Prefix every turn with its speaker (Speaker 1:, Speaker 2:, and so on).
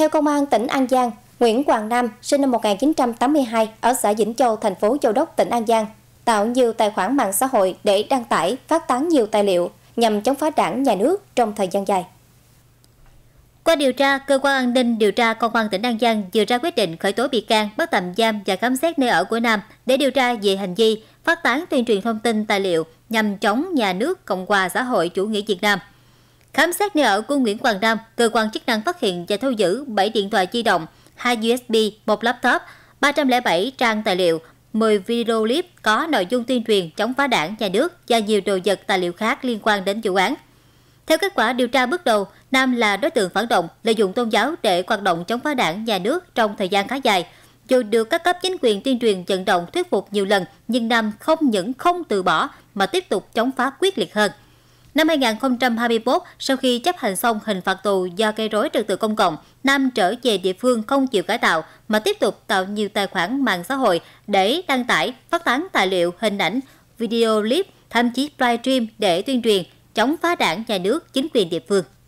Speaker 1: Theo công an tỉnh An Giang, Nguyễn Hoàng Nam, sinh năm 1982 ở xã Vĩnh Châu, thành phố Châu Đốc, tỉnh An Giang, tạo nhiều tài khoản mạng xã hội để đăng tải, phát tán nhiều tài liệu nhằm
Speaker 2: chống phá đảng, nhà nước trong thời gian dài. Qua điều tra, cơ quan an ninh điều tra công an tỉnh An Giang vừa ra quyết định khởi tố bị can, bắt tạm giam và khám xét nơi ở của Nam để điều tra về hành vi phát tán tuyên truyền thông tin tài liệu nhằm chống nhà nước Cộng hòa xã hội chủ nghĩa Việt Nam. Khám xét nơi ở của Nguyễn Hoàng Nam, cơ quan chức năng phát hiện và thu giữ 7 điện thoại di động, 2 USB, 1 laptop, 307 trang tài liệu, 10 video clip có nội dung tuyên truyền chống phá đảng, nhà nước và nhiều đồ vật tài liệu khác liên quan đến vụ án. Theo kết quả điều tra bước đầu, Nam là đối tượng phản động, lợi dụng tôn giáo để hoạt động chống phá đảng, nhà nước trong thời gian khá dài. Dù được các cấp chính quyền tuyên truyền vận động thuyết phục nhiều lần, nhưng Nam không những không từ bỏ mà tiếp tục chống phá quyết liệt hơn. Năm 2021, sau khi chấp hành xong hình phạt tù do gây rối trật tự công cộng, Nam trở về địa phương không chịu cải tạo mà tiếp tục tạo nhiều tài khoản mạng xã hội để đăng tải, phát tán tài liệu, hình ảnh, video clip, thậm chí livestream để tuyên truyền chống phá đảng nhà nước, chính quyền địa phương.